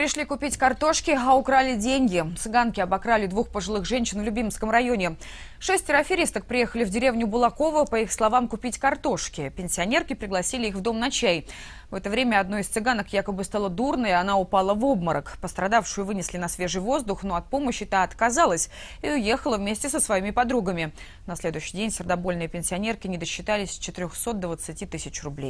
Пришли купить картошки, а украли деньги. Цыганки обокрали двух пожилых женщин в Любимском районе. Шесть аферисток приехали в деревню Булакова, по их словам, купить картошки. Пенсионерки пригласили их в дом на чай. В это время одной из цыганок якобы стало дурно, и она упала в обморок. Пострадавшую вынесли на свежий воздух, но от помощи та отказалась и уехала вместе со своими подругами. На следующий день сердобольные пенсионерки не досчитались 420 тысяч рублей.